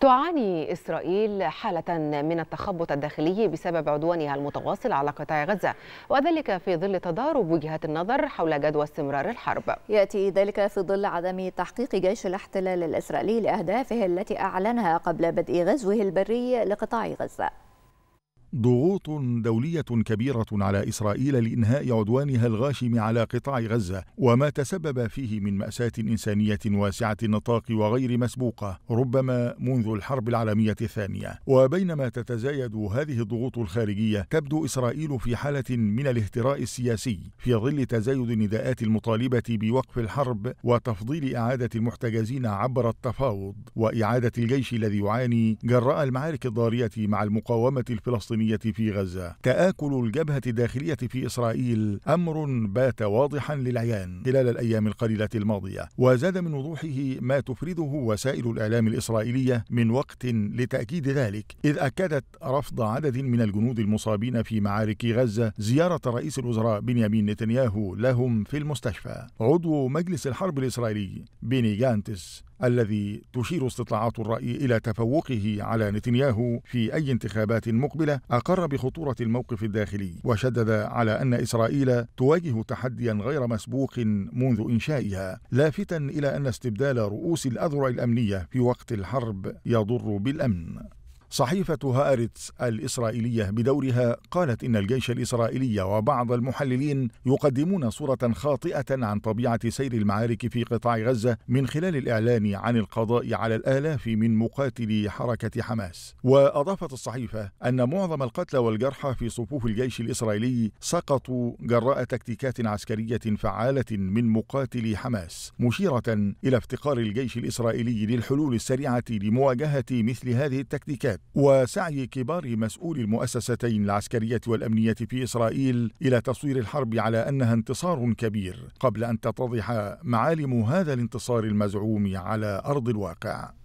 تعاني إسرائيل حالة من التخبط الداخلي بسبب عدوانها المتواصل على قطاع غزة وذلك في ظل تضارب وجهات النظر حول جدوى استمرار الحرب يأتي ذلك في ظل عدم تحقيق جيش الاحتلال الإسرائيلي لأهدافه التي أعلنها قبل بدء غزوه البري لقطاع غزة ضغوط دولية كبيرة على إسرائيل لإنهاء عدوانها الغاشم على قطاع غزة وما تسبب فيه من مأساة إنسانية واسعة النطاق وغير مسبوقة ربما منذ الحرب العالمية الثانية وبينما تتزايد هذه الضغوط الخارجية تبدو إسرائيل في حالة من الاهتراء السياسي في ظل تزايد النداءات المطالبة بوقف الحرب وتفضيل إعادة المحتجزين عبر التفاوض وإعادة الجيش الذي يعاني جراء المعارك الضارية مع المقاومة الفلسطينية الإنسانية في غزة تآكل الجبهة الداخلية في إسرائيل أمر بات واضحا للعيان خلال الأيام القليلة الماضية وزاد من وضوحه ما تفرده وسائل الإعلام الإسرائيلية من وقت لتأكيد ذلك إذ أكدت رفض عدد من الجنود المصابين في معارك غزة زيارة رئيس الوزراء بنيامين نتنياهو لهم في المستشفى عضو مجلس الحرب الإسرائيلي بيني جانتس الذي تشير استطلاعات الرأي إلى تفوقه على نتنياهو في أي انتخابات مقبلة أقر بخطورة الموقف الداخلي وشدد على أن إسرائيل تواجه تحديا غير مسبوق منذ إنشائها لافتا إلى أن استبدال رؤوس الأذرع الأمنية في وقت الحرب يضر بالأمن صحيفة هآرتس الإسرائيلية بدورها قالت إن الجيش الإسرائيلي وبعض المحللين يقدمون صورة خاطئة عن طبيعة سير المعارك في قطاع غزة من خلال الإعلان عن القضاء على الآلاف من مقاتلي حركة حماس وأضافت الصحيفة أن معظم القتلى والجرحى في صفوف الجيش الإسرائيلي سقطوا جراء تكتيكات عسكرية فعالة من مقاتلي حماس مشيرة إلى افتقار الجيش الإسرائيلي للحلول السريعة لمواجهة مثل هذه التكتيكات وسعي كبار مسؤولي المؤسستين العسكرية والأمنية في إسرائيل إلى تصوير الحرب على أنها انتصار كبير قبل أن تتضح معالم هذا الانتصار المزعوم على أرض الواقع